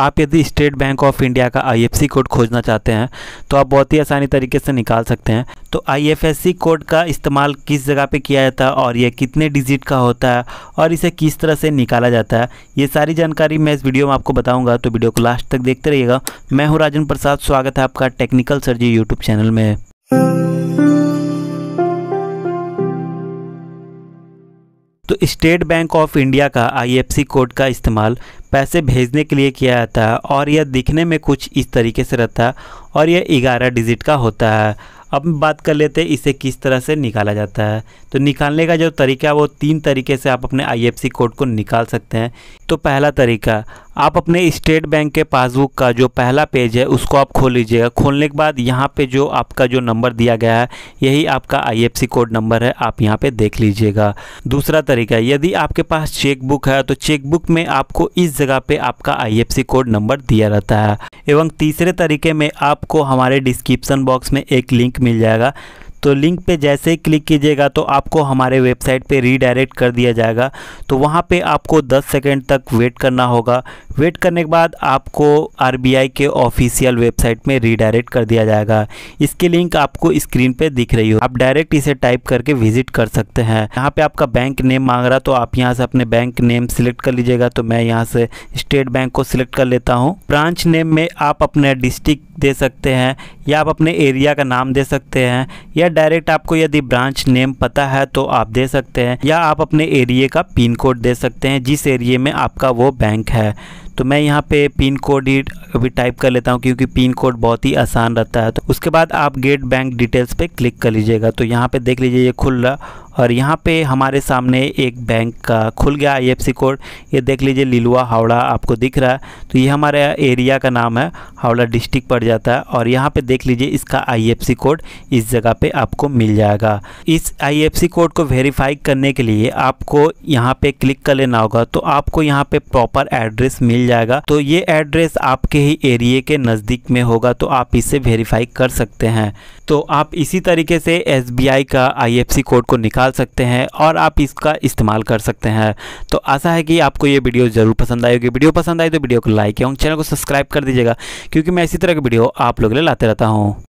आप यदि State Bank of India का आईएफएससी कोड खोजना चाहते हैं तो आप बहुत ही आसानी तरीके से निकाल सकते हैं तो आईएफएससी कोड का इस्तेमाल किस जगह पे किया जाता है और ये कितने डिजिट का होता है और इसे किस तरह से निकाला जाता है ये सारी जानकारी मैं इस वीडियो में आपको बताऊँगा तो वीडियो को लास्ट तक देखते रहिएगा मैं हूँ राजन प्रसाद स्वागत है आपका टेक्निकल सर्जी यूट्यूब चैनल में तो स्टेट बैंक ऑफ इंडिया का आईएफसी कोड का इस्तेमाल पैसे भेजने के लिए किया जाता है और यह दिखने में कुछ इस तरीके से रहता है और यह ग्यारह डिजिट का होता है अब बात कर लेते हैं इसे किस तरह से निकाला जाता है तो निकालने का जो तरीका है वो तीन तरीके से आप अपने आईएफसी कोड को निकाल सकते हैं तो पहला तरीका आप अपने स्टेट बैंक के पासबुक का जो पहला पेज है उसको आप खोल लीजिएगा खोलने के बाद यहाँ पे जो आपका जो नंबर दिया गया है यही आपका आईएफसी कोड नंबर है आप यहाँ पे देख लीजिएगा दूसरा तरीका यदि आपके पास चेकबुक है तो चेकबुक में आपको इस जगह पे आपका आईएफसी कोड नंबर दिया रहता है एवं तीसरे तरीके में आपको हमारे डिस्क्रिप्सन बॉक्स में एक लिंक मिल जाएगा तो लिंक पे जैसे ही क्लिक कीजिएगा तो आपको हमारे वेबसाइट पे रीडायरेक्ट कर दिया जाएगा तो वहाँ पे आपको 10 सेकंड तक वेट करना होगा वेट करने के बाद आपको आर के ऑफिशियल वेबसाइट में रीडायरेक्ट कर दिया जाएगा इसकी लिंक आपको स्क्रीन पर दिख रही हो आप डायरेक्ट इसे टाइप करके विजिट कर सकते हैं यहाँ पर आपका बैंक नेम मांग रहा तो आप यहाँ से अपने बैंक नेम सिलेक्ट कर लीजिएगा तो मैं यहाँ से स्टेट बैंक को सिलेक्ट कर लेता हूँ ब्रांच नेम में आप अपने डिस्ट्रिक्ट दे सकते हैं या आप अपने एरिया का नाम दे सकते हैं या डायरेक्ट आपको यदि ब्रांच नेम पता है तो आप दे सकते हैं या आप अपने एरिए का पिन कोड दे सकते हैं जिस एरिए में आपका वो बैंक है तो मैं यहाँ पे पिन कोड ही अभी टाइप कर लेता हूँ क्योंकि पिन कोड बहुत ही आसान रहता है तो उसके बाद आप गेट बैंक डिटेल्स पे क्लिक कर लीजिएगा तो यहाँ पे देख लीजिए ये खुल रहा और यहाँ पे हमारे सामने एक बैंक का खुल गया आई कोड ये देख लीजिए लिलुआ हावड़ा आपको दिख रहा है तो ये हमारे एरिया का नाम है हावड़ा डिस्ट्रिक्ट पड़ जाता है और यहाँ पे देख लीजिए इसका आई कोड इस जगह पे आपको मिल जाएगा इस आई कोड को वेरीफाई करने के लिए आपको यहाँ पे क्लिक कर लेना होगा तो आपको यहाँ पे प्रॉपर एड्रेस मिल जाएगा तो ये एड्रेस आपके ही एरिए के नज़दीक में होगा तो आप इसे वेरीफाई कर सकते हैं तो आप इसी तरीके से एस का आई कोड को निकाल सकते हैं और आप इसका इस्तेमाल कर सकते हैं तो आशा है कि आपको ये वीडियो ज़रूर पसंद आएगी वीडियो पसंद आए तो वीडियो को लाइक एवं चैनल को सब्सक्राइब कर दीजिएगा क्योंकि मैं इसी तरह की वीडियो आप लोग लिए लाते रहता हूँ